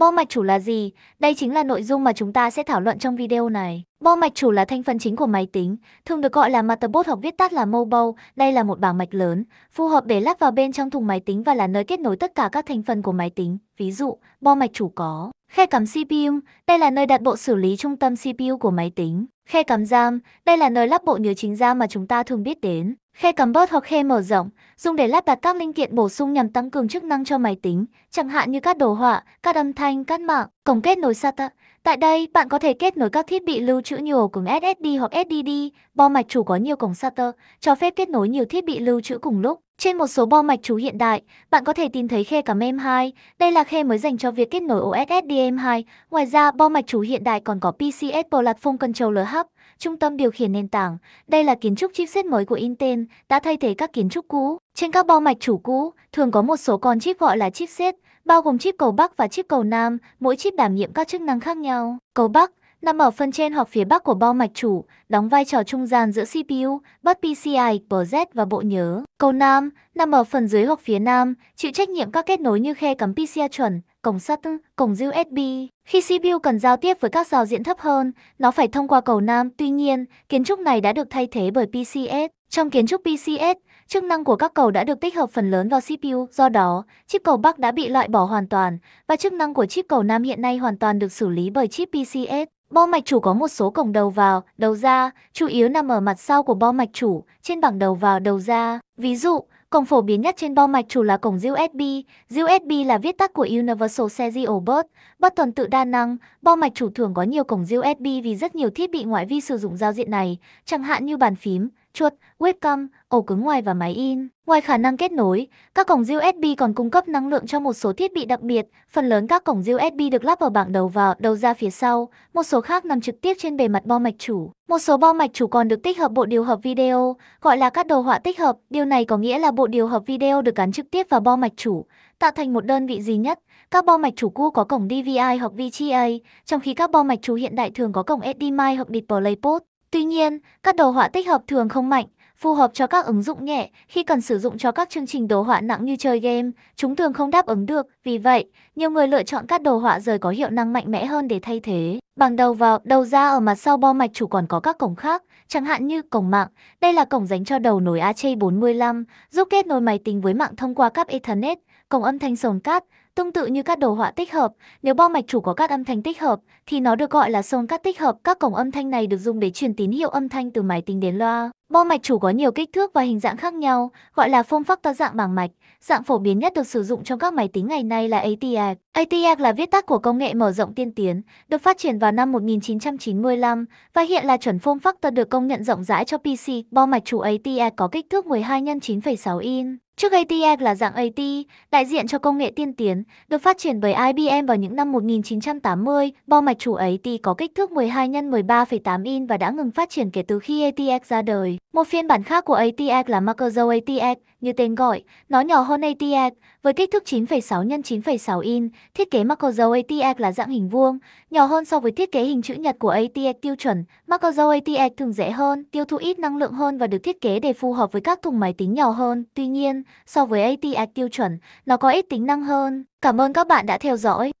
Bo mạch chủ là gì? Đây chính là nội dung mà chúng ta sẽ thảo luận trong video này. Bo mạch chủ là thanh phần chính của máy tính, thường được gọi là motherboard hoặc viết tắt là mobile. Đây là một bảng mạch lớn, phù hợp để lắp vào bên trong thùng máy tính và là nơi kết nối tất cả các thành phần của máy tính. Ví dụ, bo mạch chủ có khe cắm CPU, đây là nơi đặt bộ xử lý trung tâm CPU của máy tính. Khe cắm RAM, đây là nơi lắp bộ nhớ chính RAM mà chúng ta thường biết đến. Khe cắm bớt hoặc khe mở rộng, dùng để lắp đặt các linh kiện bổ sung nhằm tăng cường chức năng cho máy tính, chẳng hạn như các đồ họa, các âm thanh, các mạng, cổng kết nối SATA. Tại đây, bạn có thể kết nối các thiết bị lưu trữ nhiều cùng SSD hoặc SDD, bo mạch chủ có nhiều cổng SATA, cho phép kết nối nhiều thiết bị lưu trữ cùng lúc. Trên một số bo mạch trú hiện đại, bạn có thể tìm thấy khe cắm M2, đây là khe mới dành cho việc kết nối OSSDM2. Ngoài ra, bo mạch trú hiện đại còn có PCS Platform Controller Hub, trung tâm điều khiển nền tảng. Đây là kiến trúc chipset mới của Intel, đã thay thế các kiến trúc cũ. Trên các bo mạch chủ cũ, thường có một số con chip gọi là chipset, bao gồm chip cầu Bắc và chip cầu Nam, mỗi chip đảm nhiệm các chức năng khác nhau. Cầu Bắc nằm ở phần trên hoặc phía bắc của bo mạch chủ, đóng vai trò trung gian giữa CPU, bus PCI, PZ và bộ nhớ. Cầu nam nằm ở phần dưới hoặc phía nam, chịu trách nhiệm các kết nối như khe cắm PCI chuẩn, cổng SATA, cổng USB. Khi CPU cần giao tiếp với các giao diện thấp hơn, nó phải thông qua cầu nam. Tuy nhiên, kiến trúc này đã được thay thế bởi PCS. Trong kiến trúc PCS, chức năng của các cầu đã được tích hợp phần lớn vào CPU, do đó, chip cầu Bắc đã bị loại bỏ hoàn toàn và chức năng của chip cầu Nam hiện nay hoàn toàn được xử lý bởi chip PCS. Bo mạch chủ có một số cổng đầu vào, đầu ra, chủ yếu nằm ở mặt sau của bo mạch chủ, trên bảng đầu vào đầu ra. Ví dụ, cổng phổ biến nhất trên bo mạch chủ là cổng USB. USB là viết tắt của Universal Serial Bus, bất tuần tự đa năng. Bo mạch chủ thường có nhiều cổng USB vì rất nhiều thiết bị ngoại vi sử dụng giao diện này, chẳng hạn như bàn phím, chuột, webcam, ổ cứng ngoài và máy in. Ngoài khả năng kết nối, các cổng USB còn cung cấp năng lượng cho một số thiết bị đặc biệt. Phần lớn các cổng USB được lắp ở bảng đầu vào, đầu ra phía sau, một số khác nằm trực tiếp trên bề mặt bo mạch chủ. Một số bo mạch chủ còn được tích hợp bộ điều hợp video, gọi là các đồ họa tích hợp. Điều này có nghĩa là bộ điều hợp video được gắn trực tiếp vào bo mạch chủ, tạo thành một đơn vị duy nhất. Các bo mạch chủ cũ có cổng DVI hoặc VGA, trong khi các bo mạch chủ hiện đại thường có cổng HDMI hoặc DisplayPort. Tuy nhiên, các đồ họa tích hợp thường không mạnh, phù hợp cho các ứng dụng nhẹ khi cần sử dụng cho các chương trình đồ họa nặng như chơi game, chúng thường không đáp ứng được. Vì vậy, nhiều người lựa chọn các đồ họa rời có hiệu năng mạnh mẽ hơn để thay thế. Bằng đầu vào, đầu ra ở mặt sau bo mạch chủ còn có các cổng khác, chẳng hạn như cổng mạng. Đây là cổng dành cho đầu nối AC45, giúp kết nối máy tính với mạng thông qua cáp Ethernet cổng âm thanh sồn cát, tương tự như các đồ họa tích hợp, nếu bo mạch chủ có các âm thanh tích hợp thì nó được gọi là sồn cát tích hợp. Các cổng âm thanh này được dùng để truyền tín hiệu âm thanh từ máy tính đến loa. Bo mạch chủ có nhiều kích thước và hình dạng khác nhau, gọi là phông phác to dạng bảng mạch. Dạng phổ biến nhất được sử dụng trong các máy tính ngày nay là ATX. ATX là viết tắt của công nghệ mở rộng tiên tiến, được phát triển vào năm 1995 và hiện là chuẩn phông phác to được công nhận rộng rãi cho PC. Bo mạch chủ ATX có kích thước 12 x 9,6 in. Trước ATX là dạng AT, đại diện cho công nghệ tiên tiến, được phát triển bởi IBM vào những năm 1980. Bo mạch chủ AT có kích thước 12 x 13,8 in và đã ngừng phát triển kể từ khi ATX ra đời. Một phiên bản khác của ATX là Markerzo ATX, như tên gọi, nó nhỏ hơn ATX, với kích thước 9,6 x 9,6 inch, Thiết kế Markerzo ATX là dạng hình vuông, nhỏ hơn so với thiết kế hình chữ nhật của ATX tiêu chuẩn. Markerzo ATX thường dễ hơn, tiêu thụ ít năng lượng hơn và được thiết kế để phù hợp với các thùng máy tính nhỏ hơn. Tuy nhiên, so với ATX tiêu chuẩn, nó có ít tính năng hơn. Cảm ơn các bạn đã theo dõi.